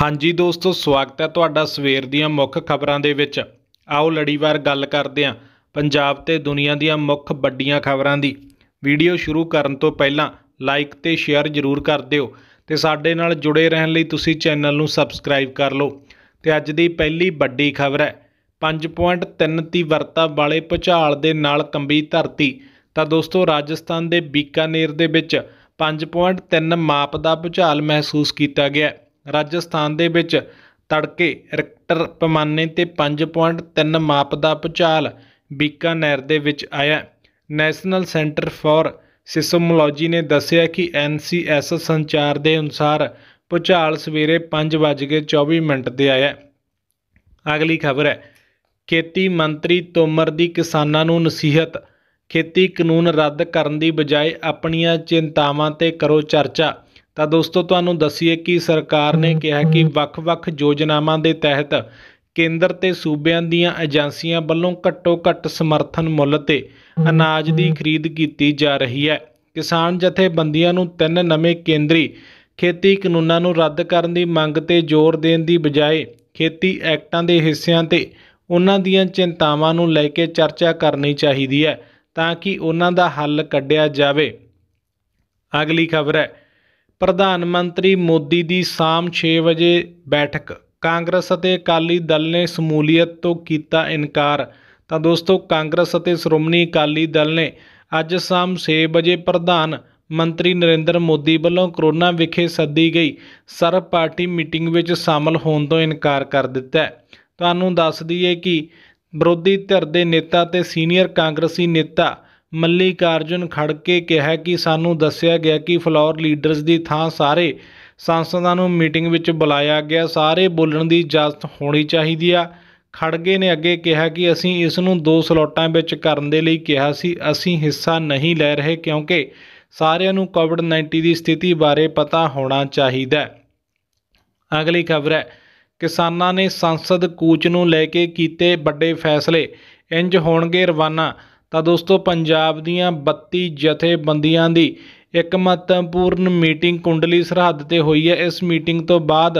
ਹਾਂਜੀ ਦੋਸਤੋ ਸਵਾਗਤ ਹੈ ਤੁਹਾਡਾ ਸਵੇਰ ਦੀਆਂ ਮੁੱਖ ਖਬਰਾਂ ਦੇ ਵਿੱਚ ਆਓ ਲੜੀਵਾਰ ਗੱਲ ਕਰਦੇ ਹਾਂ ਪੰਜਾਬ ਤੇ ਦੁਨੀਆ ਦੀਆਂ ਮੁੱਖ ਵੱਡੀਆਂ ਖਬਰਾਂ ਦੀ ਵੀਡੀਓ ਸ਼ੁਰੂ ਕਰਨ ਤੋਂ ਪਹਿਲਾਂ ਲਾਈਕ ਤੇ ਸ਼ੇਅਰ ਜ਼ਰੂਰ ਕਰ ਦਿਓ ਤੇ ਸਾਡੇ ਨਾਲ ਜੁੜੇ ਰਹਿਣ ਲਈ ਤੁਸੀਂ ਚੈਨਲ ਨੂੰ ਸਬਸਕ੍ਰਾਈਬ ਕਰ ਲਓ ਤੇ ਅੱਜ ਦੀ ਪਹਿਲੀ ਵੱਡੀ ਖਬਰ ਹੈ 5.3 ਦੀ ਵਰਤਾ ਵਾਲੇ ਭੁਚਾਲ ਦੇ ਨਾਲ ਕੰਬੀ ਧਰਤੀ ਤਾਂ ਦੋਸਤੋ ਰਾਜਸਥਾਨ ਦੇ ਬੀਕਾਨੇਰ ਦੇ ਵਿੱਚ 5.3 ਮਾਪ ਦਾ ਭੁਚਾਲ ਮਹਿਸੂਸ ਕੀਤਾ ਗਿਆ ਰਾਜਸਥਾਨ ਦੇ ਵਿੱਚ ਤੜਕੇ ਰਿਕਟਰ ਪੈਮਾਨੇ ਤੇ 5.3 ਮਾਪ ਦਾ ਭੁਚਾਲ ਬੀਕਾਨੇਰ ਦੇ ਵਿੱਚ ਆਇਆ ਨੈਸ਼ਨਲ ਸੈਂਟਰ ਫਾਰ ਸਿਸਮੋਲੋਜੀ ਨੇ ਦੱਸਿਆ ਕਿ ਐਨਸੀਐਸ ਸੰਚਾਰ ਦੇ ਅਨੁਸਾਰ ਭੁਚਾਲ ਸਵੇਰੇ 5:24 ਮਿੰਟ ਤੇ ਆਇਆ ਅਗਲੀ ਖਬਰ ਹੈ ਖੇਤੀ ਮੰਤਰੀ ਤੋਮਰ ਦੀ ਕਿਸਾਨਾਂ ਨੂੰ ਨਸੀਹਤ ਖੇਤੀ ਕਾਨੂੰਨ ਰੱਦ ਕਰਨ ਦੀ ਬਜਾਏ ਆਪਣੀਆਂ ਚਿੰਤਾਵਾਂ ਤੇ ਕਰੋ ਚਰਚਾ ਤਾਂ ਦੋਸਤੋ ਤੁਹਾਨੂੰ ਦੱਸੀਏ ਕਿ ਸਰਕਾਰ ਨੇ ਕਿਹਾ ਕਿ ਵੱਖ-ਵੱਖ ਯੋਜਨਾਵਾਂ ਦੇ ਤਹਿਤ ਕੇਂਦਰ ਤੇ ਸੂਬਿਆਂ ਦੀਆਂ ਏਜੰਸੀਆਂ ਵੱਲੋਂ ਘੱਟੋ-ਘੱਟ ਸਮਰਥਨ ਮੁੱਲ ਤੇ ਅਨਾਜ ਦੀ ਖਰੀਦ ਕੀਤੀ ਜਾ ਰਹੀ ਹੈ ਕਿਸਾਨ ਜਥੇਬੰਦੀਆਂ ਨੂੰ ਤਿੰਨ ਨਵੇਂ ਕੇਂਦਰੀ ਖੇਤੀ ਕਾਨੂੰਨਾਂ ਨੂੰ ਰੱਦ ਕਰਨ ਦੀ ਮੰਗ ਤੇ ਜ਼ੋਰ ਦੇਣ ਦੀ ਬਜਾਏ ਖੇਤੀ ਐਕਟਾਂ ਦੇ ਹਿੱਸਿਆਂ ਤੇ ਉਹਨਾਂ ਦੀਆਂ ਚਿੰਤਾਵਾਂ ਨੂੰ ਲੈ ਕੇ ਚਰਚਾ ਕਰਨੀ ਚਾਹੀਦੀ ਹੈ ਤਾਂ ਕਿ ਉਹਨਾਂ ਦਾ ਹੱਲ ਕੱਢਿਆ ਜਾਵੇ ਅਗਲੀ ਖਬਰ ਹੈ ਪ੍ਰਧਾਨ ਮੰਤਰੀ ਮੋਦੀ ਦੀ ਸ਼ਾਮ 6 ਵਜੇ ਬੈਠਕ ਕਾਂਗਰਸ ਅਤੇ ਅਕਾਲੀ ਦਲ ਨੇ ਸ਼ਮੂਲੀਅਤ ਤੋਂ ਕੀਤਾ ਇਨਕਾਰ ਤਾਂ ਦੋਸਤੋ ਕਾਂਗਰਸ ਅਤੇ ਸ਼੍ਰੋਮਣੀ ਅਕਾਲੀ ਦਲ ਨੇ ਅੱਜ ਸ਼ਾਮ 6 ਵਜੇ ਪ੍ਰਧਾਨ ਮੰਤਰੀ ਨਰਿੰਦਰ ਮੋਦੀ ਵੱਲੋਂ ਕਰੋਨਾ ਵਿਖੇ ਸੱਦੀ ਗਈ ਸਰਵ ਪਾਰਟੀ ਮੀਟਿੰਗ ਵਿੱਚ ਸ਼ਾਮਲ ਹੋਣ ਤੋਂ ਇਨਕਾਰ ਕਰ ਦਿੱਤਾ ਤੁਹਾਨੂੰ ਦੱਸ ਦਈਏ ਕਿ ਵਿਰੋਧੀ ਧਿਰ ਦੇ ਨੇਤਾ ਤੇ ਸੀਨੀਅਰ ਕਾਂਗਰਸੀ ਨੇਤਾ ਮੱਲੀਕਾਰਜਨ ਖੜਕੇ ਕਿਹਾ ਕਿ ਸਾਨੂੰ ਦੱਸਿਆ ਗਿਆ ਕਿ ਫਲੋਰ ਲੀਡਰਸ ਦੀ ਥਾਂ ਸਾਰੇ ਸੰਸਦਾਂ ਨੂੰ ਮੀਟਿੰਗ ਵਿੱਚ ਬੁਲਾਇਆ ਗਿਆ ਸਾਰੇ ਬੋਲਣ ਦੀ ਇਜਾਜ਼ਤ ਹੋਣੀ ਚਾਹੀਦੀ ਆ ਖੜਗੇ ਨੇ ਅੱਗੇ ਕਿਹਾ ਕਿ ਅਸੀਂ ਇਸ ਨੂੰ ਦੋ ਸਲੋਟਾਂ ਵਿੱਚ ਕਰਨ ਦੇ ਲਈ ਕਿਹਾ ਸੀ ਅਸੀਂ ਹਿੱਸਾ ਨਹੀਂ ਲੈ ਰਹੇ ਕਿਉਂਕਿ ਸਾਰਿਆਂ ਨੂੰ ਕੋਵਿਡ-19 ਦੀ ਸਥਿਤੀ ਬਾਰੇ ਪਤਾ ਹੋਣਾ ਚਾਹੀਦਾ ਹੈ ਅਗਲੀ ਖਬਰ ਹੈ ਕਿਸਾਨਾਂ ਨੇ ਸੰਸਦ ਕੂਚ ਨੂੰ ਲੈ ਕੇ ਕੀਤੇ ਵੱਡੇ ਫੈਸਲੇ ਇੰਜ ਹੋਣਗੇ ਰਵਾਨਾ ਤਾਂ ਦੋਸਤੋ ਪੰਜਾਬ ਦੀਆਂ 32 ਜਥੇਬੰਦੀਆਂ ਦੀ ਇੱਕ ਮਹੱਤਵਪੂਰਨ ਮੀਟਿੰਗ ਕੁੰਡਲੀ ਸਰਹੱਦ ਤੇ ਹੋਈ ਹੈ ਇਸ ਮੀਟਿੰਗ ਤੋਂ ਬਾਅਦ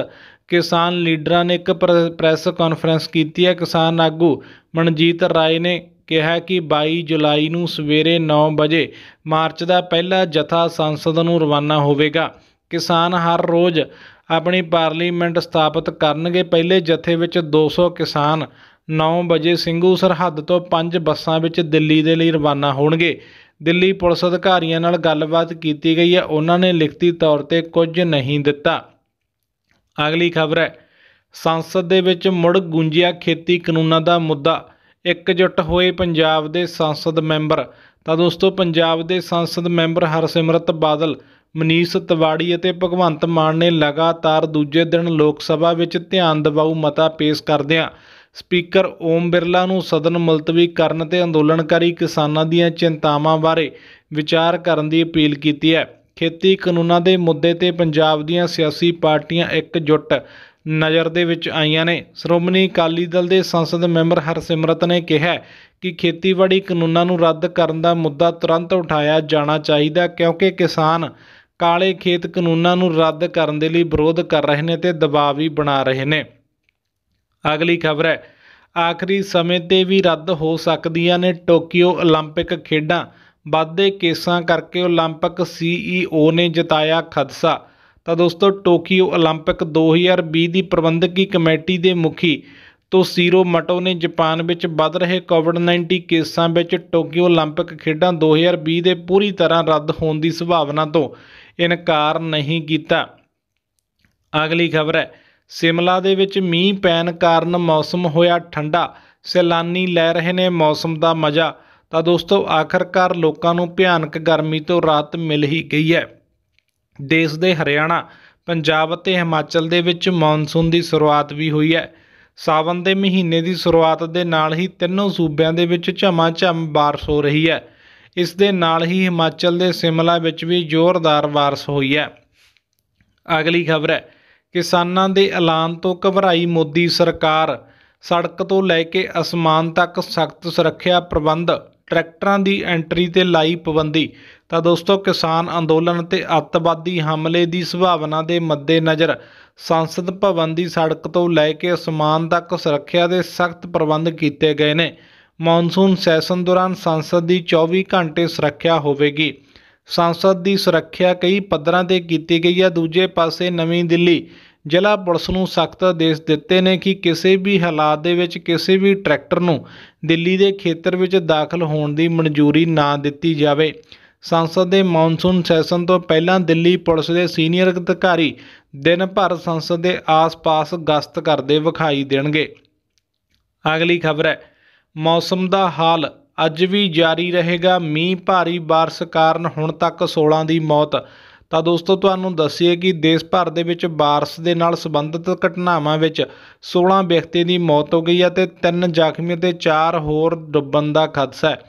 ਕਿਸਾਨ ਲੀਡਰਾਂ ਨੇ ਇੱਕ ਪ੍ਰੈਸ ਕਾਨਫਰੰਸ ਕੀਤੀ ਹੈ ਕਿਸਾਨ ਆਗੂ ਮਨਜੀਤ ਰਾਏ ਨੇ ਕਿਹਾ ਕਿ 22 ਜੁਲਾਈ ਨੂੰ ਸਵੇਰੇ 9 ਵਜੇ ਮਾਰਚ ਦਾ ਪਹਿਲਾ ਜਥਾ ਸੰਸਦ ਨੂੰ ਰਵਾਨਾ ਹੋਵੇਗਾ ਕਿਸਾਨ ਹਰ ਰੋਜ਼ ਆਪਣੀ ਪਾਰਲੀਮੈਂਟ ਸਥਾਪਿਤ ਕਰਨਗੇ ਪਹਿਲੇ ਜਥੇ ਵਿੱਚ 200 ਕਿਸਾਨ 9 ਵਜੇ ਸਿੰਘੂ ਸਰਹੱਦ ਤੋਂ ਪੰਜ ਬੱਸਾਂ ਵਿੱਚ ਦਿੱਲੀ ਦੇ ਲਈ ਰਵਾਨਾ ਹੋਣਗੇ ਦਿੱਲੀ ਪੁਲਿਸ ਅਧਿਕਾਰੀਆਂ ਨਾਲ ਗੱਲਬਾਤ ਕੀਤੀ ਗਈ ਹੈ ਉਹਨਾਂ ਨੇ ਲਿਖਤੀ ਤੌਰ ਤੇ ਕੁਝ ਨਹੀਂ ਦਿੱਤਾ ਅਗਲੀ ਖਬਰ ਹੈ ਸੰਸਦ ਦੇ ਵਿੱਚ ਮੁੜ ਗੂੰਜਿਆ ਖੇਤੀ ਕਾਨੂੰਨਾਂ ਦਾ ਮੁੱਦਾ ਇਕਜੁੱਟ ਹੋਏ ਪੰਜਾਬ ਦੇ ਸੰਸਦ ਮੈਂਬਰ ਤਾਂ ਦੋਸਤੋ ਪੰਜਾਬ ਦੇ ਸੰਸਦ ਮੈਂਬਰ ਹਰਸਿਮਰਤ ਬਾਦਲ ਮਨੀਸ਼ ਤਿਵਾੜੀ ਅਤੇ ਭਗਵੰਤ ਮਾਨ ਨੇ ਲਗਾਤਾਰ ਦੂਜੇ ਦਿਨ ਲੋਕ ਸਭਾ ਵਿੱਚ ਧਿਆਨ ਦਿਵਾਉ ਮਤਾ ਪੇਸ਼ ਕਰਦਿਆਂ ਸਪੀਕਰ ਓਮ ਬਿਰਲਾ ਨੂੰ ਸਦਨ ਮੁਲਤਵੀ ਕਰਨ ਤੇ ਅੰਦੋਲਨਕਾਰੀ ਕਿਸਾਨਾਂ ਦੀਆਂ ਚਿੰਤਾਵਾਂ ਬਾਰੇ ਵਿਚਾਰ ਕਰਨ ਦੀ ਅਪੀਲ ਕੀਤੀ ਹੈ ਖੇਤੀ ਕਾਨੂੰਨਾਂ ਦੇ ਮੁੱਦੇ ਤੇ ਪੰਜਾਬ ਦੀਆਂ ਸਿਆਸੀ ਪਾਰਟੀਆਂ ਇਕਜੁੱਟ ਨਜ਼ਰ ਦੇ ਵਿੱਚ ਆਈਆਂ ਨੇ ਸ਼੍ਰੋਮਣੀ ਅਕਾਲੀ ਦਲ ਦੇ ਸੰਸਦ ਮੈਂਬਰ ਹਰਸਿਮਰਤ ਨੇ ਕਿਹਾ ਕਿ ਖੇਤੀਬਾੜੀ ਕਾਨੂੰਨਾਂ ਨੂੰ ਰੱਦ ਕਰਨ ਦਾ ਮੁੱਦਾ ਤੁਰੰਤ ਉਠਾਇਆ ਜਾਣਾ ਚਾਹੀਦਾ ਕਿਉਂਕਿ ਕਿਸਾਨ ਕਾਲੇ ਖੇਤ ਕਾਨੂੰਨਾਂ ਨੂੰ ਰੱਦ ਕਰਨ ਦੇ ਲਈ ਵਿਰੋਧ ਕਰ ਰਹੇ ਨੇ ਤੇ ਦਬਾਅ ਵੀ ਬਣਾ ਰਹੇ ਨੇ ਅਗਲੀ ਖਬਰ ਹੈ ਆਖਰੀ ਸਮੇਂ ਤੇ ਵੀ ਰੱਦ ਹੋ ਸਕਦੀਆਂ ਨੇ ਟੋਕੀਓ 올림픽 ਖੇਡਾਂ ਵੱਧਦੇ ਕੇਸਾਂ ਕਰਕੇ 올림픽 ਸੀਈਓ ਨੇ ਜਤਾਇਆ ਖਦਸ਼ਾ ਤਾਂ ਦੋਸਤੋ ਟੋਕੀਓ 올림픽 2020 ਦੀ ਪ੍ਰਬੰਧਕੀ ਕਮੇਟੀ ਦੇ ਮੁਖੀ ਤੋਸੀਰੋ ਮਟੋ ਨੇ ਜਾਪਾਨ ਵਿੱਚ ਵੱਧ ਰਹੇ ਕੋਵਿਡ-19 ਕੇਸਾਂ ਵਿੱਚ ਟੋਕੀਓ 올림픽 ਖੇਡਾਂ 2020 ਦੇ ਪੂਰੀ ਤਰ੍ਹਾਂ ਰੱਦ ਹੋਣ ਦੀ ਸੰਭਾਵਨਾ ਤੋਂ ਇਨਕਾਰ ਨਹੀਂ ਕੀਤਾ ਅਗਲੀ ਖਬਰ ਹੈ ਸਿਮਲਾ ਦੇ ਵਿੱਚ ਮੀਂਹ ਪੈਣ ਕਾਰਨ ਮੌਸਮ ਹੋਇਆ ਠੰਡਾ ਸੈਲਾਨੀ ਲੈ ਰਹੇ ਨੇ ਮੌਸਮ ਦਾ ਮਜ਼ਾ ਤਾਂ ਦੋਸਤੋ ਆਖਰਕਾਰ ਲੋਕਾਂ ਨੂੰ ਭਿਆਨਕ ਗਰਮੀ ਤੋਂ ਰਾਤ ਮਿਲ ਹੀ ਗਈ ਹੈ ਦੇਸ਼ ਦੇ ਹਰਿਆਣਾ ਪੰਜਾਬ ਅਤੇ ਹਿਮਾਚਲ ਦੇ ਵਿੱਚ ਮੌਨਸੂਨ ਦੀ ਸ਼ੁਰੂਆਤ ਵੀ ਹੋਈ ਹੈ ਸਾਵਨ ਦੇ ਮਹੀਨੇ ਦੀ ਸ਼ੁਰੂਆਤ ਦੇ ਨਾਲ ਹੀ ਤਿੰਨੋਂ ਸੂਬਿਆਂ ਦੇ ਵਿੱਚ ਝਮ ਬਾਰਿਸ਼ ਹੋ ਰਹੀ ਹੈ ਇਸ ਦੇ ਨਾਲ ਹੀ ਹਿਮਾਚਲ ਦੇ ਸਿਮਲਾ ਵਿੱਚ ਵੀ ਜ਼ੋਰਦਾਰ ਬਾਰਿਸ਼ ਹੋਈ ਹੈ ਅਗਲੀ ਖਬਰ ਹੈ ਕਿਸਾਨਾਂ ਦੇ ਐਲਾਨ ਤੋਂ ਘਬਰਾਈ ਮੋਦੀ ਸਰਕਾਰ ਸੜਕ ਤੋਂ ਲੈ ਕੇ ਅਸਮਾਨ ਤੱਕ ਸਖਤ ਸੁਰੱਖਿਆ ਪ੍ਰਬੰਧ ਟਰੈਕਟਰਾਂ ਦੀ ਐਂਟਰੀ ਤੇ ਲਾਈ ਪਾਬੰਦੀ ਤਾਂ ਦੋਸਤੋ ਕਿਸਾਨ ਅੰਦੋਲਨ ਤੇ ਅੱਤਵਾਦੀ ਹਮਲੇ ਦੀ ਸੰਭਾਵਨਾ ਦੇ ਮੱਦੇਨਜ਼ਰ ਸੰਸਦ ਭਵਨ ਦੀ ਸੜਕ ਤੋਂ ਲੈ ਕੇ ਅਸਮਾਨ ਤੱਕ ਸੁਰੱਖਿਆ ਦੇ ਸਖਤ ਪ੍ਰਬੰਧ ਕੀਤੇ ਗਏ ਨੇ ਮੌਨਸੂਨ ਸੈਸ਼ਨ ਦੌਰਾਨ ਸੰਸਦ ਦੀ 24 ਘੰਟੇ ਸੁਰੱਖਿਆ ਹੋਵੇਗੀ ਸੰਸਦ ਦੀ ਸੁਰੱਖਿਆ ਕਈ ਪੱਧਰਾਂ ਤੇ ਕੀਤੀ ਗਈ ਹੈ ਦੂਜੇ ਪਾਸੇ ਨਵੀਂ ਦਿੱਲੀ ਜ਼ਿਲ੍ਹਾ ਪੁਲਿਸ ਨੂੰ ਸਖਤ ਆਦੇਸ਼ ਦਿੱਤੇ ਨੇ ਕਿ ਕਿਸੇ ਵੀ ਹਾਲਾਤ ਦੇ ਵਿੱਚ ਕਿਸੇ ਵੀ ਟਰੈਕਟਰ ਨੂੰ ਦਿੱਲੀ ਦੇ ਖੇਤਰ ਵਿੱਚ ਦਾਖਲ ਹੋਣ ਦੀ ਮਨਜ਼ੂਰੀ ਨਾ ਦਿੱਤੀ ਜਾਵੇ ਸੰਸਦ ਦੇ ਮੌਨਸੂਨ ਸੈਸ਼ਨ ਤੋਂ ਪਹਿਲਾਂ ਦਿੱਲੀ ਪੁਲਿਸ ਦੇ ਸੀਨੀਅਰ ਅਧਿਕਾਰੀ ਦਿਨ ਭਰ ਸੰਸਦ ਦੇ ਆਸ-ਪਾਸ ਗਸ਼ਤ ਕਰਦੇ ਵਿਖਾਈ ਦੇਣਗੇ ਅਗਲੀ ਖਬਰ ਹੈ ਮੌਸਮ ਦਾ ਹਾਲ ਅੱਜ ਵੀ ਜਾਰੀ ਰਹੇਗਾ ਮੀਂਹ ਭਾਰੀ ਬਾਰਿਸ਼ ਕਾਰਨ ਹੁਣ ਤੱਕ 16 ਦੀ ਮੌਤ ਤਾਂ ਦੋਸਤੋ ਤੁਹਾਨੂੰ ਦੱਸੀਏ ਕਿ ਦੇਸ਼ ਭਰ ਦੇ ਵਿੱਚ ਬਾਰਿਸ਼ ਦੇ ਨਾਲ ਸੰਬੰਧਿਤ ਘਟਨਾਵਾਂ ਵਿੱਚ 16 ਵਿਅਕਤੀ ਦੀ ਮੌਤ ਹੋ ਗਈ ਹੈ ਤੇ 3 ਜ਼ਖਮੀ ਤੇ 4 ਹੋਰ ਡੁੱਬਣ ਦਾ ਖਦਸ਼ਾ ਹੈ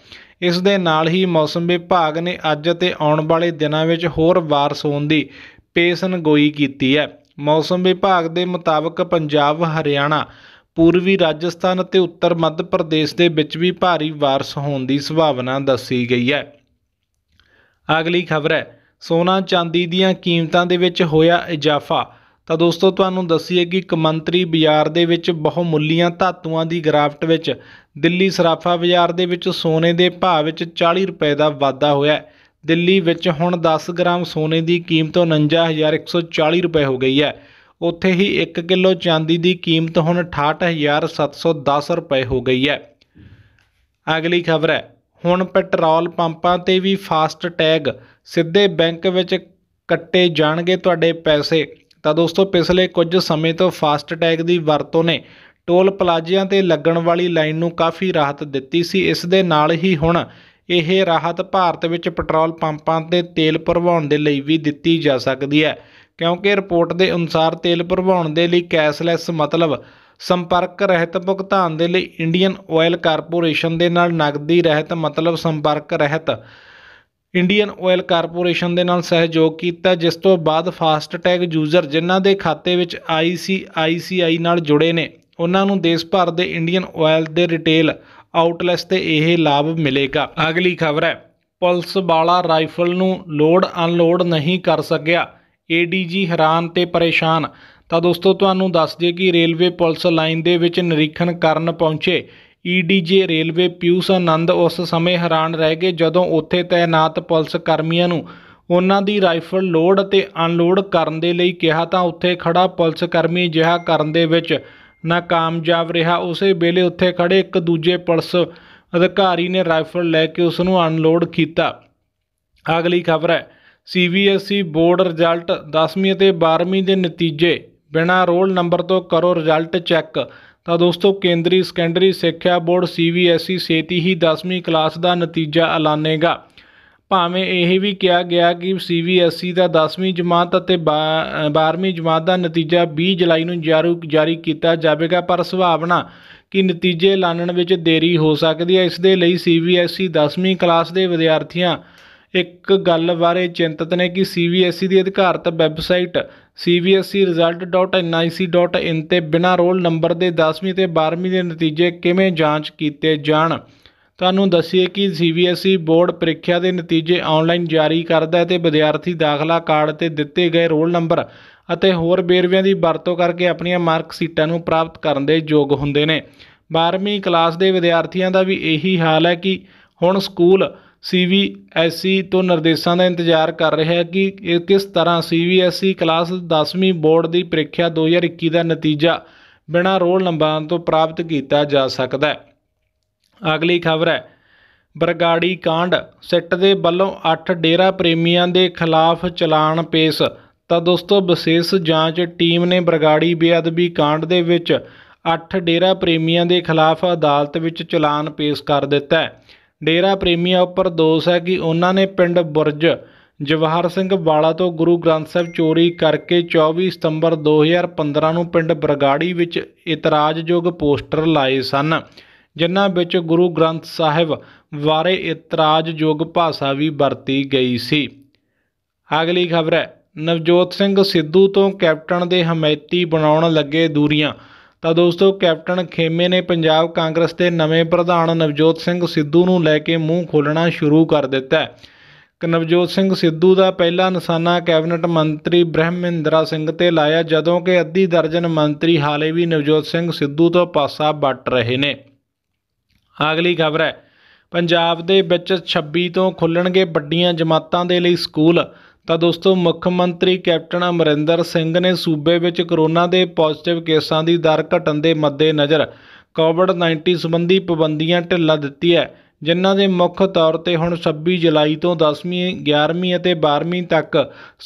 ਇਸ ਦੇ ਨਾਲ ਹੀ ਮੌਸਮ ਵਿਭਾਗ ਨੇ ਅੱਜ ਅਤੇ ਆਉਣ ਵਾਲੇ ਦਿਨਾਂ ਵਿੱਚ ਹੋਰ ਬਾਰਿਸ਼ ਹੋਣ ਦੀ ਪੇਸ਼ਨਗੋਈ ਕੀਤੀ ਹੈ ਮੌਸਮ ਵਿਭਾਗ ਦੇ ਮੁਤਾਬਕ ਪੰਜਾਬ ਹਰਿਆਣਾ ਪੂਰਬੀ ਰਾਜਸਥਾਨ ਅਤੇ ਉੱਤਰ ਮੱਧ ਪ੍ਰਦੇਸ਼ ਦੇ ਵਿੱਚ ਵੀ ਭਾਰੀ ਬਾਰਿਸ਼ ਹੋਣ ਦੀ ਸੰਭਾਵਨਾ ਦੱਸੀ ਗਈ ਹੈ ਅਗਲੀ ਖਬਰ ਹੈ ਸੋਨਾ ਚਾਂਦੀ ਦੀਆਂ ਕੀਮਤਾਂ ਦੇ ਵਿੱਚ ਹੋਇਆ ਇਜ਼ਾਫਾ ਤਾਂ ਦੋਸਤੋ ਤੁਹਾਨੂੰ ਦੱਸੀਏ ਕਿ ਕਮੰਤਰੀ ਬਾਜ਼ਾਰ ਦੇ ਵਿੱਚ ਬਹੁਮੁੱਲੀਆਂ ਧਾਤੂਆਂ ਦੀ ਗਰਾਫਟ ਵਿੱਚ ਦਿੱਲੀ ਸਰਾਫਾ ਬਾਜ਼ਾਰ ਦੇ ਵਿੱਚ ਸੋਨੇ ਦੇ ਭਾਅ ਵਿੱਚ 40 ਰੁਪਏ ਦਾ ਵਾਧਾ ਹੋਇਆ ਦਿੱਲੀ ਵਿੱਚ ਹੁਣ 10 ਗ੍ਰਾਮ ਸੋਨੇ ਦੀ ਕੀਮਤ 49140 ਰੁਪਏ ਹੋ ਗਈ ਹੈ ਉੱਥੇ ਹੀ 1 ਕਿਲੋ ਚਾਂਦੀ ਦੀ ਕੀਮਤ ਹੁਣ 68710 ਰੁਪਏ ਹੋ ਗਈ ਹੈ ਅਗਲੀ ਖਬਰ ਹੈ ਹੁਣ ਪੈਟਰੋਲ ਪੰਪਾਂ ਤੇ ਵੀ ਫਾਸਟ ਟੈਗ ਸਿੱਧੇ ਬੈਂਕ ਵਿੱਚ ਕੱਟੇ ਜਾਣਗੇ ਤੁਹਾਡੇ ਪੈਸੇ ਤਾਂ ਦੋਸਤੋ ਪਿਛਲੇ ਕੁਝ ਸਮੇਂ ਤੋਂ ਫਾਸਟ ਟੈਗ ਦੀ ਵਰਤੋਂ ਨੇ ਟੋਲ ਪਲਾਜ਼ਿਆਂ ਤੇ ਲੱਗਣ ਵਾਲੀ ਲਾਈਨ ਨੂੰ ਕਾਫੀ ਰਾਹਤ ਦਿੱਤੀ ਸੀ ਇਸ ਦੇ ਨਾਲ ਹੀ ਹੁਣ ਇਹ ਰਾਹਤ ਭਾਰਤ ਵਿੱਚ ਪੈਟਰੋਲ ਪੰਪਾਂ ਤੇ ਤੇਲ ਭਰਵਾਉਣ ਦੇ ਲਈ ਵੀ ਦਿੱਤੀ ਜਾ ਸਕਦੀ ਹੈ ਕਿਉਂਕਿ ਰਿਪੋਰਟ ਦੇ ਅਨੁਸਾਰ ਤੇਲ ਭਰਵਾਉਣ ਦੇ ਲਈ ਕੈਸ਼ਲੈਸ ਮਤਲਬ ਸੰਪਰਕ ਰਹਿਤ ਭੁਗਤਾਨ ਦੇ ਲਈ ਇੰਡੀਅਨ ਆਇਲ ਕਾਰਪੋਰੇਸ਼ਨ ਦੇ ਨਾਲ ਨਗਦੀ ਰਹਿਤ ਮਤਲਬ ਸੰਪਰਕ ਰਹਿਤ ਇੰਡੀਅਨ ਆਇਲ ਕਾਰਪੋਰੇਸ਼ਨ ਦੇ ਨਾਲ ਸਹਿਯੋਗ ਕੀਤਾ ਜਿਸ ਤੋਂ ਬਾਅਦ ਫਾਸਟ ਟੈਗ ਯੂਜ਼ਰ ਜਿਨ੍ਹਾਂ ਦੇ ਖਾਤੇ ਵਿੱਚ ICICI ਨਾਲ ਜੁੜੇ ਨੇ ਉਹਨਾਂ ਨੂੰ ਦੇਸ਼ ਭਰ ਦੇ ਇੰਡੀਅਨ ਆਇਲ ਦੇ ਰਿਟੇਲ ਆਊਟਲੈਟਸ ਤੇ ਇਹ ਲਾਭ ਮਿਲੇਗਾ ਅਗਲੀ ਖਬਰ ਹੈ ਪਲਸ ਵਾਲਾ ਰਾਈਫਲ ਨੂੰ ਲੋਡ ਅਨਲੋਡ ਨਹੀਂ ਕਰ ਸਕਿਆ ਏਡੀਜੀ ਹੈਰਾਨ ਤੇ ਪਰੇਸ਼ਾਨ ਤਾਂ ਦੋਸਤੋ ਤੁਹਾਨੂੰ ਦੱਸ ਦਈਏ ਕਿ ਰੇਲਵੇ ਪੁਲਿਸ ਲਾਈਨ ਦੇ ਵਿੱਚ ਨਿਰੀਖਣ ਕਰਨ ਪਹੁੰਚੇ ਈਡੀਜੇ e ਰੇਲਵੇ ਪਿਊਸ ਆਨੰਦ ਉਸ ਸਮੇਂ ਹੈਰਾਨ ਰਹਿ ਗਏ ਜਦੋਂ ਉੱਥੇ ਤਾਇਨਾਤ ਪੁਲਿਸ ਕਰਮੀਆਂ ਨੂੰ ਉਹਨਾਂ ਦੀ ਰਾਈਫਲ ਲੋਡ ਅਤੇ ਅਨਲੋਡ ਕਰਨ ਦੇ ਲਈ ਕਿਹਾ ਤਾਂ ਉੱਥੇ ਖੜਾ ਪੁਲਿਸ ਕਰਮੀ ਜਿਹਾ ਕਰਨ ਦੇ ਵਿੱਚ ਨਾਕਾਮਯਾਬ ਰਿਹਾ ਉਸੇ ਵੇਲੇ ਉੱਥੇ ਖੜੇ ਇੱਕ ਦੂਜੇ ਪੁਲਿਸ ਅਧਿਕਾਰੀ ਨੇ ਰਾਈਫਲ ਲੈ ਕੇ ਉਸ ਨੂੰ ਅਨਲੋਡ ਕੀਤਾ ਅਗਲੀ ਖਬਰ ਹੈ ਸੀਬੀਐਸਈ ਬੋਰਡ ਰਿਜ਼ਲਟ 10ਵੀਂ ਅਤੇ 12ਵੀਂ ਦੇ ਨਤੀਜੇ ਬਿਨਾਂ ਰੋਲ ਨੰਬਰ ਤੋਂ ਕਰੋ ਰਿਜ਼ਲਟ ਚੈੱਕ ਤਾਂ ਦੋਸਤੋ ਕੇਂਦਰੀ ਸੈਕੰਡਰੀ ਸਿੱਖਿਆ ਬੋਰਡ ਸੀਬੀਐਸਈ ਛੇਤੀ ਹੀ 10ਵੀਂ ਕਲਾਸ ਦਾ ਨਤੀਜਾ ਐਲਾਨੇਗਾ ਭਾਵੇਂ ਇਹ ਵੀ ਕਿਹਾ ਗਿਆ ਕਿ ਸੀਬੀਐਸਈ ਦਾ 10ਵੀਂ ਜਮਾਤ ਅਤੇ 12ਵੀਂ ਜਮਾਤ ਦਾ ਨਤੀਜਾ 20 ਜੁਲਾਈ ਨੂੰ ਜਾਰੀ ਕੀਤਾ ਜਾਵੇਗਾ ਪਰ ਸੰਭਾਵਨਾ ਕਿ ਨਤੀਜੇ ਐਲਾਨਣ ਵਿੱਚ ਦੇਰੀ ਹੋ ਸਕਦੀ ਹੈ ਇਸ ਦੇ ਲਈ ਸੀਬੀਐਸਈ 10ਵੀਂ ਕਲਾਸ ਦੇ ਵਿਦਿਆਰਥੀਆਂ ਇੱਕ ਗੱਲ ਬਾਰੇ ਚਿੰਤਤ ਨੇ ਕਿ ਸੀਬੀਐਸਈ e ਦੀ ਅਧਿਕਾਰਤ ਵੈਬਸਾਈਟ cbseresult.nic.in ਤੇ ਬਿਨਾਂ ਰੋਲ ਨੰਬਰ ਦੇ 10ਵੀਂ ਤੇ 12ਵੀਂ ਦੇ ਨਤੀਜੇ ਕਿਵੇਂ ਜਾਂਚ ਕੀਤੇ ਜਾਣ ਤੁਹਾਨੂੰ ਦੱਸੀਏ ਕਿ ਸੀਬੀਐਸਈ e ਬੋਰਡ ਪ੍ਰੀਖਿਆ ਦੇ ਨਤੀਜੇ ਆਨਲਾਈਨ ਜਾਰੀ ਕਰਦਾ ਹੈ ਤੇ ਵਿਦਿਆਰਥੀ ਦਾਖਲਾ ਕਾਰਡ ਤੇ ਦਿੱਤੇ ਗਏ ਰੋਲ ਨੰਬਰ ਅਤੇ ਹੋਰ ਬੇਰਵਿਆਂ ਦੀ ਵਰਤੋਂ ਕਰਕੇ ਆਪਣੀਆਂ ਮਾਰਕ ਸ਼ੀਟਾਂ ਨੂੰ ਪ੍ਰਾਪਤ ਕਰਨ ਦੇ ਯੋਗ ਹੁੰਦੇ ਨੇ 12ਵੀਂ ਕਲਾਸ ਦੇ ਵਿਦਿਆਰਥੀਆਂ ਦਾ ਵੀ ਇਹੀ ਹਾਲ ਹੈ ਕਿ ਹੁਣ ਸਕੂਲ ਸੀਬੀਐਸਈ ਤੋਂ ਨਿਰਦੇਸ਼ਾਂ ਦਾ ਇੰਤਜ਼ਾਰ ਕਰ ਰਿਹਾ ਹੈ ਕਿ ਇਹ ਕਿਸ ਤਰ੍ਹਾਂ ਸੀਬੀਐਸਈ ਕਲਾਸ 10ਵੀਂ ਬੋਰਡ ਦੀ ਪ੍ਰੀਖਿਆ 2021 ਦਾ ਨਤੀਜਾ ਬਿਨਾਂ ਰੋਲ ਨੰਬਰਾਂ ਤੋਂ ਪ੍ਰਾਪਤ ਕੀਤਾ ਜਾ ਸਕਦਾ ਹੈ ਅਗਲੀ ਖਬਰ ਹੈ ਬਰਗਾੜੀ ਕਾਂਡ ਸਿੱਟ ਦੇ ਵੱਲੋਂ 8 ਡੇਰਾ ਪ੍ਰੇਮੀਆਂ ਦੇ ਖਿਲਾਫ ਚਲਾਨ ਪੇਸ਼ ਤਾਂ ਦੋਸਤੋ ਵਿਸ਼ੇਸ਼ ਜਾਂਚ ਟੀਮ ਨੇ ਬਰਗਾੜੀ ਬੇਅਦਬੀ ਕਾਂਡ ਦੇ ਵਿੱਚ 8 ਡੇਰਾ ਪ੍ਰੇਮੀਆਂ ਦੇ ਖਿਲਾਫ ਅਦਾਲਤ ਵਿੱਚ ਚਲਾਨ ਪੇਸ਼ ਕਰ ਦਿੱਤਾ ਹੈ ਡੇਰਾ ਪ੍ਰੇਮੀਆਂ ਉੱਪਰ ਦੋਸ਼ ਹੈ ਕਿ ਉਹਨਾਂ ਨੇ ਪਿੰਡ ਬੁਰਜ ਜਵਾਹਰ ਸਿੰਘ ਵਾਲਾ ਤੋਂ ਗੁਰੂ ਗ੍ਰੰਥ ਸਾਹਿਬ ਚੋਰੀ ਕਰਕੇ 24 ਸਤੰਬਰ 2015 ਨੂੰ ਪਿੰਡ ਬਰਗਾੜੀ ਵਿੱਚ ਇਤਰਾਜ਼ਯੋਗ ਪੋਸਟਰ ਲਾਏ ਸਨ ਜਿਨ੍ਹਾਂ ਵਿੱਚ ਗੁਰੂ ਗ੍ਰੰਥ ਸਾਹਿਬ ਬਾਰੇ ਇਤਰਾਜ਼ਯੋਗ ਭਾਸ਼ਾ ਵੀ ਵਰਤੀ ਗਈ ਸੀ ਅਗਲੀ ਖਬਰ ਹੈ ਨਵਜੋਤ ਸਿੰਘ ਸਿੱਧੂ ਤੋਂ ਕੈਪਟਨ ਦੇ ਹਮਾਇਤੀ ਬਣਾਉਣ ਲੱਗੇ ਦੂਰੀਆਂ ਤਾਂ ਦੋਸਤੋ ਕੈਪਟਨ ਖੇਮੇ ਨੇ ਪੰਜਾਬ ਕਾਂਗਰਸ ਦੇ ਨਵੇਂ ਪ੍ਰਧਾਨ ਨਵਜੋਤ ਸਿੰਘ ਸਿੱਧੂ ਨੂੰ ਲੈ ਕੇ ਮੂੰਹ ਖੋਲਣਾ ਸ਼ੁਰੂ ਕਰ ਦਿੱਤਾ ਹੈ ਨਵਜੋਤ ਸਿੰਘ ਸਿੱਧੂ ਦਾ ਪਹਿਲਾ ਨਿਸ਼ਾਨਾ ਕੈਬਨਿਟ ਮੰਤਰੀ ਬ੍ਰਹਮਿੰਦਰਾ ਸਿੰਘ ਤੇ ਲਾਇਆ ਜਦੋਂ ਕਿ ਅੱਧੀ ਦਰਜਨ ਮੰਤਰੀ ਹਾਲੇ ਵੀ ਨਵਜੋਤ ਸਿੰਘ ਸਿੱਧੂ ਤੋਂ ਪਾਸਾ ਵੱਟ ਰਹੇ ਨੇ ਅਗਲੀ ਖਬਰ ਹੈ ਪੰਜਾਬ ਦੇ ਵਿੱਚ 26 ਤੋਂ ਖੁੱਲਣਗੇ ਵੱਡੀਆਂ ਜਮਾਤਾਂ ਦੇ ਲਈ ਸਕੂਲ ਤਾਂ ਦੋਸਤੋ ਮੁੱਖ ਮੰਤਰੀ ਕੈਪਟਨ ਅਮਰਿੰਦਰ ਸਿੰਘ ਨੇ ਸੂਬੇ ਵਿੱਚ ਕਰੋਨਾ ਦੇ ਪੋਜ਼ਿਟਿਵ ਕੇਸਾਂ ਦੀ ਦਰ ਘਟਣ ਦੇ ਮੱਦੇ ਨਜਰ ਕੋਵਿਡ ਕੋਵਿਡ-19 ਸੰਬੰਧੀ ਪਾਬੰਦੀਆਂ ਢਿੱਲਾ ਦਿੱਤੀ ਹੈ ਜਿਨ੍ਹਾਂ ਦੇ ਮੁੱਖ ਤੌਰ ਤੇ ਹੁਣ 26 ਜੁਲਾਈ ਤੋਂ 10ਵੀਂ 11ਵੀਂ ਅਤੇ 12ਵੀਂ ਤੱਕ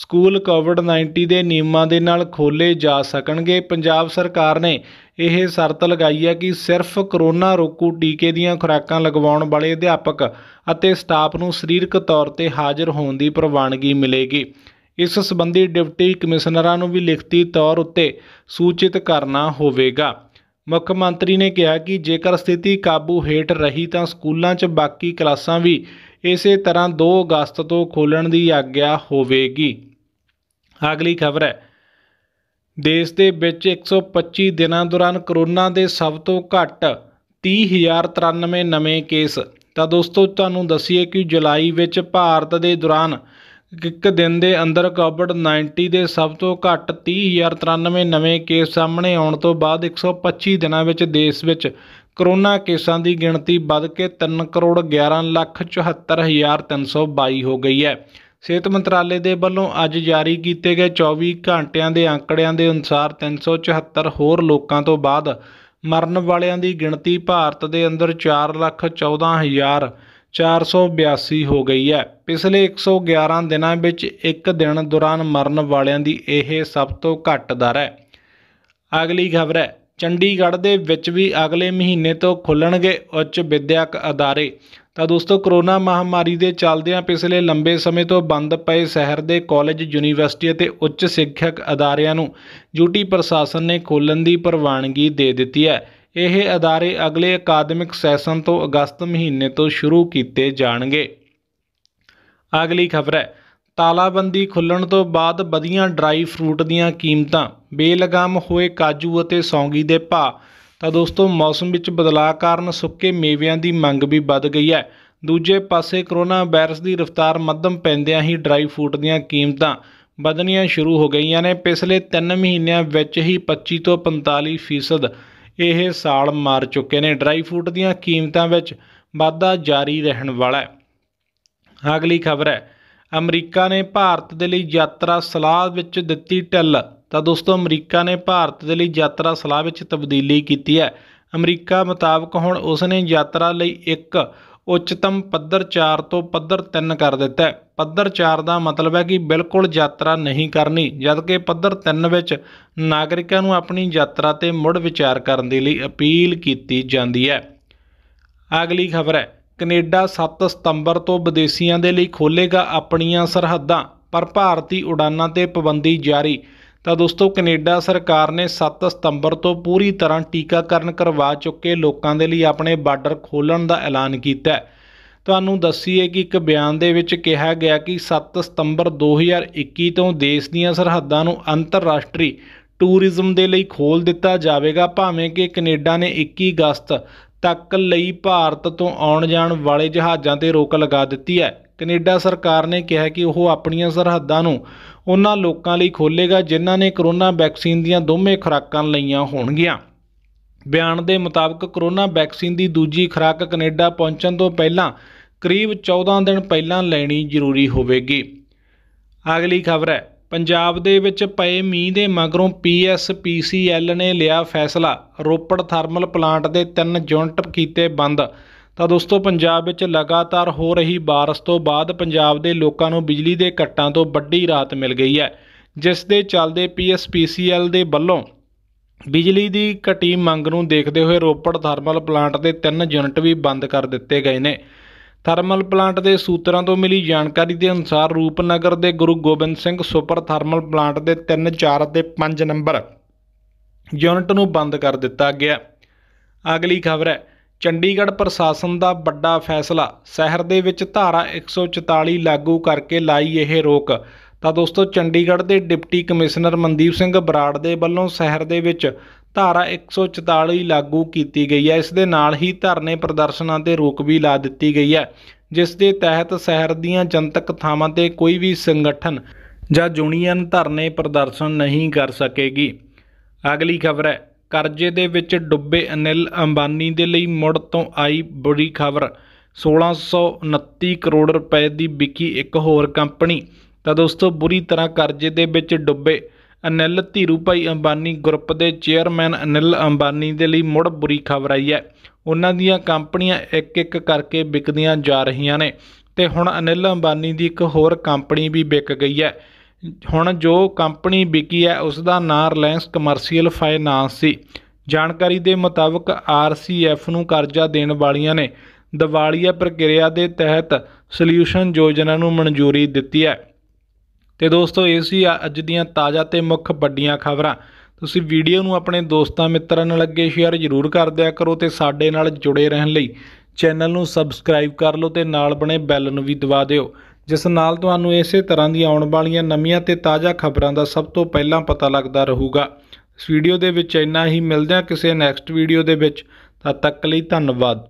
ਸਕੂਲ ਕੋਵਿਡ-19 ਦੇ ਨਿਯਮਾਂ ਦੇ ਨਾਲ ਖੋਲੇ ਜਾ ਸਕਣਗੇ ਪੰਜਾਬ ਸਰਕਾਰ ਨੇ ਇਹ ਸ਼ਰਤ ਲਗਾਈ ਹੈ ਕਿ ਸਿਰਫ ਕਰੋਨਾ ਰੋਕੂ ਟੀਕੇ ਦੀਆਂ ਖੁਰਾਕਾਂ ਲਗਵਾਉਣ ਵਾਲੇ ਅਧਿਆਪਕ ਅਤੇ ਸਟਾਫ ਨੂੰ ਸਰੀਰਕ ਤੌਰ ਤੇ ਹਾਜ਼ਰ ਹੋਣ ਦੀ ਪ੍ਰਵਾਨਗੀ ਮਿਲੇਗੀ ਇਸ ਸੰਬੰਧੀ ਡਿਪਟੀ ਕਮਿਸ਼ਨਰਾਂ ਨੂੰ ਵੀ ਲਿਖਤੀ ਤੌਰ ਉੱਤੇ ਸੂਚਿਤ ਕਰਨਾ ਹੋਵੇਗਾ ਮੁੱਖ ਮੰਤਰੀ ਨੇ ਕਿਹਾ ਕਿ ਜੇਕਰ ਸਥਿਤੀ ਕਾਬੂ ਹੇਠ ਰਹੀ ਤਾਂ ਸਕੂਲਾਂ 'ਚ ਬਾਕੀ ਕਲਾਸਾਂ ਵੀ ਇਸੇ ਤਰ੍ਹਾਂ 2 ਅਗਸਤ ਤੋਂ ਖੋਲਣ ਦੀ ਆਗਿਆ ਹੋਵੇਗੀ ਅਗਲੀ ਖਬਰ ਹੈ ਦੇਸ਼ ਦੇ ਵਿੱਚ 125 ਦਿਨਾਂ ਦੌਰਾਨ ਕਰੋਨਾ ਦੇ ਸਭ ਤੋਂ ਘੱਟ 30093 ਨਵੇਂ ਕੇਸ ਤਾਂ ਦੋਸਤੋ ਤੁਹਾਨੂੰ ਦੱਸੀਏ ਕਿ ਜੁਲਾਈ ਵਿੱਚ ਭਾਰਤ ਦੇ ਦੌਰਾਨ ਇੱਕ ਦਿਨ ਦੇ ਅੰਦਰ ਕੋਵਿਡ-19 ਦੇ ਸਭ ਤੋਂ ਘੱਟ 30093 ਨਵੇਂ ਕੇਸ ਸਾਹਮਣੇ ਆਉਣ ਤੋਂ ਬਾਅਦ 125 ਦਿਨਾਂ ਵਿੱਚ ਦੇਸ਼ ਵਿੱਚ ਕੋਰੋਨਾ ਕੇਸਾਂ ਦੀ ਗਿਣਤੀ ਵੱਧ ਕੇ 3 ਕਰੋੜ 11 ਲੱਖ 74322 ਹੋ ਗਈ ਹੈ ਸਿਹਤ ਮੰਤਰਾਲੇ ਦੇ ਵੱਲੋਂ ਅੱਜ ਜਾਰੀ ਕੀਤੇ ਗਏ 24 ਘੰਟਿਆਂ ਦੇ ਅੰਕੜਿਆਂ ਦੇ ਅਨੁਸਾਰ 374 ਹੋਰ ਲੋਕਾਂ ਤੋਂ ਬਾਅਦ ਮਰਨ ਵਾਲਿਆਂ ਦੀ ਗਿਣਤੀ ਭਾਰਤ ਦੇ ਅੰਦਰ 4 ਲੱਖ 14 ਹਜ਼ਾਰ 482 ਹੋ ਗਈ ਹੈ ਪਿਛਲੇ 111 ਦਿਨਾਂ ਵਿੱਚ ਇੱਕ ਦਿਨ ਦੌਰਾਨ ਮਰਨ ਵਾਲਿਆਂ ਦੀ ਇਹ ਸਭ ਤੋਂ ਘੱਟ ਦਰ ਹੈ ਅਗਲੀ ਖਬਰ ਹੈ ਚੰਡੀਗੜ੍ਹ ਦੇ ਵਿੱਚ ਵੀ ਅਗਲੇ ਮਹੀਨੇ ਤੋਂ ਖੁੱਲਣਗੇ ਉੱਚ ਵਿਦਿਅਕ ਅਦਾਰੇ ਤਾਂ ਦੋਸਤੋ ਕਰੋਨਾ ਮਹਾਮਾਰੀ ਦੇ ਚੱਲਦਿਆਂ ਪਿਛਲੇ ਲੰਬੇ ਸਮੇਂ ਤੋਂ ਬੰਦ ਪਏ ਸ਼ਹਿਰ ਦੇ ਕਾਲਜ ਯੂਨੀਵਰਸਿਟੀ ਅਤੇ ਉੱਚ ਸਿੱਖਿਅਕ ਅਦਾਰਿਆਂ ਨੂੰ ਯੂਟੀ ਪ੍ਰਸ਼ਾਸਨ ਨੇ ਖੋਲ੍ਹਣ ਦੀ ਪ੍ਰਵਾਨਗੀ ਦੇ ਦਿੱਤੀ ਹੈ ਇਹ ਅਦਾਰੇ ਅਗਲੇ ਅਕਾਦਮਿਕ ਸੈਸ਼ਨ ਤੋਂ ਅਗਸਤ ਮਹੀਨੇ ਤੋਂ ਸ਼ੁਰੂ ਕੀਤੇ ਜਾਣਗੇ ਅਗਲੀ ਖਬਰ ਹੈ ਤਾਲਾਬੰਦੀ ਖੁੱਲਣ ਤੋਂ ਬਾਅਦ ਵਧੀਆਂ ਡਰਾਈ ਫਰੂਟ ਦੀਆਂ ਕੀਮਤਾਂ ਬੇਲਗਾਮ ਹੋਏ ਕਾਜੂ ਅਤੇ ਸੌਂਗੀ ਦੇ ਭਾਅ ਤਾਂ ਦੋਸਤੋ ਮੌਸਮ ਵਿੱਚ ਬਦਲਾਅ ਕਾਰਨ ਸੁੱਕੇ ਮੇਵਿਆਂ ਦੀ ਮੰਗ ਵੀ ਵੱਧ ਗਈ ਹੈ ਦੂਜੇ ਪਾਸੇ ਕਰੋਨਾ ਵਾਇਰਸ ਦੀ ਰਫ਼ਤਾਰ ਮੱਧਮ ਪੈਂਦਿਆਂ ਹੀ ਡਰਾਈ ਫਰੂਟ ਦੀਆਂ ਕੀਮਤਾਂ ਵਧਣੀਆਂ ਸ਼ੁਰੂ ਹੋ ਗਈਆਂ ਨੇ ਪਿਛਲੇ 3 ਮਹੀਨਿਆਂ ਵਿੱਚ ਹੀ 25 ਤੋਂ 45% ਇਹ ਸਾਲ ਮਾਰ ਚੁੱਕੇ ਨੇ ਡਰਾਈ ਫਰੂਟ ਦੀਆਂ ਕੀਮਤਾਂ ਵਿੱਚ ਵਾਧਾ ਜਾਰੀ ਰਹਿਣ ਵਾਲਾ ਹੈ ਅਗਲੀ ਖਬਰ ਹੈ ਅਮਰੀਕਾ ਨੇ ਭਾਰਤ ਦੇ ਲਈ ਯਾਤਰਾ ਸਲਾਹ ਵਿੱਚ ਦਿੱਤੀ ਢਿੱਲ ਤਾਂ ਦੋਸਤੋ ਅਮਰੀਕਾ ਨੇ ਭਾਰਤ ਦੇ ਲਈ ਯਾਤਰਾ ਸਲਾਹ ਵਿੱਚ ਤਬਦੀਲੀ ਕੀਤੀ ਹੈ ਅਮਰੀਕਾ ਮੁਤਾਬਕ ਹੁਣ ਉਸ ਨੇ ਯਾਤਰਾ ਲਈ ਇੱਕ ਉੱਚਤਮ ਪੱਧਰ 4 ਤੋਂ ਪੱਧਰ 3 ਕਰ ਦਿੱਤਾ ਹੈ ਪੱਧਰ 4 ਦਾ ਮਤਲਬ ਹੈ ਕਿ ਬਿਲਕੁਲ ਯਾਤਰਾ ਨਹੀਂ ਕਰਨੀ ਜਦਕਿ ਪੱਧਰ 3 ਵਿੱਚ ਨਾਗਰਿਕਾਂ ਨੂੰ ਆਪਣੀ ਯਾਤਰਾ ਤੇ ਮੁੜ ਵਿਚਾਰ ਕਰਨ ਦੇ ਲਈ ਅਪੀਲ ਕੀਤੀ ਜਾਂਦੀ ਹੈ ਅਗਲੀ ਖਬਰ ਹੈ ਕੈਨੇਡਾ 7 ਸਤੰਬਰ ਤੋਂ ਵਿਦੇਸ਼ੀਆਂ ਦੇ ਲਈ ਖੋਲੇਗਾ ਆਪਣੀਆਂ ਸਰਹੱਦਾਂ ਪਰ ਭਾਰਤੀ ਉਡਾਨਾਂ ਤੇ ਪਾਬੰਦੀ ਜਾਰੀ ਤਾਂ ਦੋਸਤੋ ਕੈਨੇਡਾ ਸਰਕਾਰ ਨੇ 7 ਸਤੰਬਰ ਤੋਂ ਪੂਰੀ ਤਰ੍ਹਾਂ ਟੀਕਾਕਰਨ ਕਰਵਾ ਚੁੱਕੇ ਲੋਕਾਂ ਦੇ ਲਈ ਆਪਣੇ ਬਾਰਡਰ ਖੋਲਣ ਦਾ ਐਲਾਨ ਕੀਤਾ ਹੈ ਤੁਹਾਨੂੰ ਦੱਸੀਏ ਕਿ ਇੱਕ ਬਿਆਨ ਦੇ ਵਿੱਚ ਕਿਹਾ ਗਿਆ ਕਿ 7 ਸਤੰਬਰ 2021 ਤੋਂ ਦੇਸ਼ ਦੀਆਂ ਸਰਹੱਦਾਂ ਨੂੰ ਅੰਤਰਰਾਸ਼ਟਰੀ ਟੂਰਿਜ਼ਮ ਦੇ ਲਈ ਖੋਲ ਦਿੱਤਾ ਜਾਵੇਗਾ ਭਾਵੇਂ ਕਿ ਕੈਨੇਡਾ ਨੇ 21 ਅਗਸਤ ਤੱਕ ਲਈ ਭਾਰਤ ਤੋਂ ਆਉਣ ਜਾਣ ਵਾਲੇ ਜਹਾਜ਼ਾਂ ਤੇ ਰੋਕ ਲਗਾ ਦਿੱਤੀ ਹੈ ਕੈਨੇਡਾ ਸਰਕਾਰ ਨੇ ਕਿਹਾ ਕਿ ਉਹ ਆਪਣੀਆਂ ਸਰਹੱਦਾਂ ਨੂੰ ਉਹਨਾਂ ਲੋਕਾਂ ਲਈ ਖੋਲੇਗਾ ਜਿਨ੍ਹਾਂ ਨੇ ਕਰੋਨਾ ਵੈਕਸੀਨ ਦੀਆਂ ਦੋਵੇਂ ਖੁਰਾਕਾਂ ਲਈਆਂ ਹੋਣਗੀਆਂ ਬਿਆਨ ਦੇ ਮੁਤਾਬਕ ਕਰੋਨਾ ਵੈਕਸੀਨ ਦੀ ਦੂਜੀ ਖੁਰਾਕ ਕੈਨੇਡਾ ਪਹੁੰਚਣ ਤੋਂ ਪਹਿਲਾਂ ਕਰੀਬ 14 ਦਿਨ ਪਹਿਲਾਂ ਲੈਣੀ ਜ਼ਰੂਰੀ ਹੋਵੇਗੀ ਅਗਲੀ ਖਬਰ ਹੈ ਪੰਜਾਬ ਦੇ ਵਿੱਚ ਪਏ ਮੀਂਹ ਦੇ ਮਗਰੋਂ ਪੀਐਸਪੀਸੀਐਲ ਨੇ ਲਿਆ ਫੈਸਲਾ ਰੋਪੜ ਥਰਮਲ ਪਲਾਂਟ ਦੇ 3 ਯੂਨਿਟ ਕੀਤੇ ਬੰਦ ਤਾਂ ਦੋਸਤੋ ਪੰਜਾਬ ਵਿੱਚ ਲਗਾਤਾਰ ਹੋ ਰਹੀ بارش ਤੋਂ ਬਾਅਦ ਪੰਜਾਬ ਦੇ ਲੋਕਾਂ ਨੂੰ ਬਿਜਲੀ ਦੇ ਕੱਟਾਂ ਤੋਂ ਵੱਡੀ ਰਾਤ ਮਿਲ ਗਈ ਹੈ ਜਿਸ ਦੇ ਚੱਲਦੇ ਪੀਐਸਪੀਸੀਐਲ ਦੇ ਵੱਲੋਂ ਬਿਜਲੀ ਦੀ ਘਟੀ ਮੰਗ ਨੂੰ ਦੇਖਦੇ ਹੋਏ ਰੋਪੜ ਥਰਮਲ ਪਲਾਂਟ ਦੇ ਤਿੰਨ ਯੂਨਿਟ ਵੀ ਬੰਦ ਕਰ ਦਿੱਤੇ ਗਏ ਨੇ ਥਰਮਲ ਪਲਾਂਟ ਦੇ ਸੂਤਰਾਂ ਤੋਂ ਮਿਲੀ ਜਾਣਕਾਰੀ ਦੇ ਅਨੁਸਾਰ ਰੂਪਨਗਰ ਦੇ Guru Gobind Singh super thermal plant ਦੇ 3 4 ਅਤੇ 5 ਨੰਬਰ ਯੂਨਿਟ ਨੂੰ ਬੰਦ ਕਰ ਦਿੱਤਾ ਗਿਆ ਅਗਲੀ ਖਬਰ ਹੈ ਚੰਡੀਗੜ੍ਹ ਪ੍ਰਸ਼ਾਸਨ ਦਾ ਵੱਡਾ ਫੈਸਲਾ ਸ਼ਹਿਰ ਦੇ ਵਿੱਚ ਧਾਰਾ 144 ਲਾਗੂ ਕਰਕੇ ਲਾਈ ਇਹ ਰੋਕ ਤਾਂ ਦੋਸਤੋ ਚੰਡੀਗੜ੍ਹ ਦੇ ਡਿਪਟੀ ਕਮਿਸ਼ਨਰ ਮਨਦੀਪ ਸਿੰਘ ਬਰਾੜ ਦੇ ਵੱਲੋਂ ਸ਼ਹਿਰ ਦੇ ਵਿੱਚ ਧਾਰਾ 144 ਲਾਗੂ ਕੀਤੀ ਗਈ ਹੈ ਇਸ ਦੇ ਨਾਲ ਹੀ ਧਰਨੇ ਪ੍ਰਦਰਸ਼ਨਾਂ ਤੇ ਰੋਕ ਵੀ ਲਾ ਦਿੱਤੀ ਗਈ ਹੈ ਜਿਸ ਦੇ ਤਹਿਤ ਸ਼ਹਿਰ ਦੀਆਂ ਜਨਤਕ ਥਾਵਾਂ ਤੇ ਕੋਈ ਵੀ ਸੰਗਠਨ ਜਾਂ ਯੂਨੀਅਨ ਧਰਨੇ ਪ੍ਰਦਰਸ਼ਨ ਨਹੀਂ ਕਰ ਸਕੇਗੀ ਅਗਲੀ ਖਬਰ ਹੈ ਕਰਜ਼ੇ ਦੇ ਵਿੱਚ ਡੁੱਬੇ ਅਨਿਲ ਅੰਬਾਨੀ ਦੇ ਲਈ ਮੁੜ ਤੋਂ ਆਈ ਬੁਰੀ ਖਬਰ 1629 ਕਰੋੜ ਰੁਪਏ ਦੀ ਵਿਕੀ ਇੱਕ ਹੋਰ ਕੰਪਨੀ ਤਾਂ ਦੋਸਤੋ ਬੁਰੀ ਤਰ੍ਹਾਂ ਕਰਜ਼ੇ ਦੇ ਵਿੱਚ ਡੁੱਬੇ ਅਨਿਲ ਧੀਰੂਪਾਈ ਅੰਬਾਨੀ ਗਰੁੱਪ ਦੇ ਚੇਅਰਮੈਨ ਅਨਿਲ ਅੰਬਾਨੀ ਦੇ ਲਈ ਮੁੜ ਬੁਰੀ ਖਬਰ ਆਈ ਹੈ ਉਹਨਾਂ ਦੀਆਂ ਕੰਪਨੀਆਂ ਇੱਕ ਇੱਕ ਕਰਕੇ ਵਿਕਦੀਆਂ ਜਾ ਰਹੀਆਂ ਨੇ ਤੇ ਹੁਣ ਅਨਿਲ ਅੰਬਾਨੀ ਦੀ ਇੱਕ ਹੋਰ ਕੰਪਨੀ ਵੀ ਵਿਕ ਗਈ ਹੈ ਹੁਣ ਜੋ ਕੰਪਨੀ ਵਿਕੀ ਹੈ ਉਸ ਦਾ ਨਾਂ ਰਿਲਾਇੰਸ ਕਮਰਸ਼ੀਅਲ ਫਾਈਨਾਂਸ ਸੀ ਜਾਣਕਾਰੀ ਦੇ ਮੁਤਾਬਕ ਆਰਸੀਐਫ ਨੂੰ ਕਰਜ਼ਾ ਦੇਣ ਵਾਲੀਆਂ ਨੇ ਦਿਵਾਲੀਆ ਪ੍ਰਕਿਰਿਆ ਦੇ ਤਹਿਤ ਸੋਲੂਸ਼ਨ ਯੋਜਨਾ ਨੂੰ ਮਨਜ਼ੂਰੀ ਦਿੱਤੀ ਹੈ ਤੇ ਦੋਸਤੋ ਇਹ ਸੀ ਅੱਜ ਦੀਆਂ ਤਾਜ਼ਾ ਤੇ ਮੁੱਖ ਵੱਡੀਆਂ ਖਬਰਾਂ ਤੁਸੀਂ ਵੀਡੀਓ ਨੂੰ ਆਪਣੇ ਦੋਸਤਾਂ ਮਿੱਤਰਾਂ ਨਾਲ ਅੱਗੇ ਸ਼ੇਅਰ ਜ਼ਰੂਰ ਕਰ ਦਿਆ ਕਰੋ ਤੇ ਸਾਡੇ ਨਾਲ ਜੁੜੇ ਰਹਿਣ ਲਈ ਚੈਨਲ ਨੂੰ ਸਬਸਕ੍ਰਾਈਬ ਕਰ ਲਓ ਤੇ ਨਾਲ ਬਣੇ ਬੈਲ ਨੂੰ ਵੀ ਦਬਾ ਦਿਓ ਜਿਸ ਨਾਲ ਤੁਹਾਨੂੰ ਇਸੇ ਤਰ੍ਹਾਂ ਦੀਆਂ ਆਉਣ ਵਾਲੀਆਂ ਨਵੀਆਂ ਤੇ ਤਾਜ਼ਾ ਖਬਰਾਂ ਦਾ ਸਭ ਤੋਂ ਪਹਿਲਾਂ ਪਤਾ ਲੱਗਦਾ ਰਹੂਗਾ ਇਸ ਵੀਡੀਓ ਦੇ ਵਿੱਚ ਇੰਨਾ ਹੀ ਮਿਲਦੇ ਹਾਂ ਕਿਸੇ ਨੈਕਸਟ ਵੀਡੀਓ ਦੇ ਵਿੱਚ ਤਦ ਤੱਕ ਲਈ ਧੰਨਵਾਦ